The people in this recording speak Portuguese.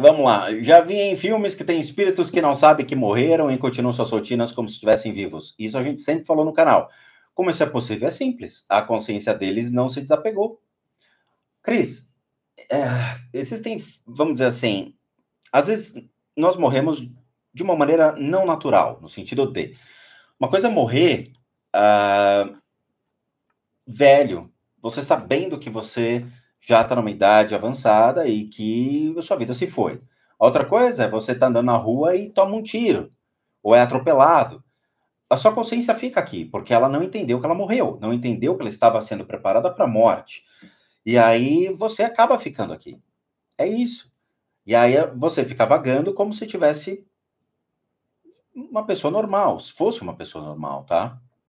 Vamos lá. Já vi em filmes que tem espíritos que não sabem que morreram e continuam suas rotinas como se estivessem vivos. Isso a gente sempre falou no canal. Como isso é possível? É simples. A consciência deles não se desapegou. Cris, é, existem, vamos dizer assim, às vezes nós morremos de uma maneira não natural, no sentido de. Uma coisa é morrer uh, velho, você sabendo que você já está numa idade avançada e que a sua vida se foi. Outra coisa é você tá andando na rua e toma um tiro, ou é atropelado. A sua consciência fica aqui, porque ela não entendeu que ela morreu, não entendeu que ela estava sendo preparada para a morte. E aí você acaba ficando aqui. É isso. E aí você fica vagando como se tivesse uma pessoa normal, se fosse uma pessoa normal, tá?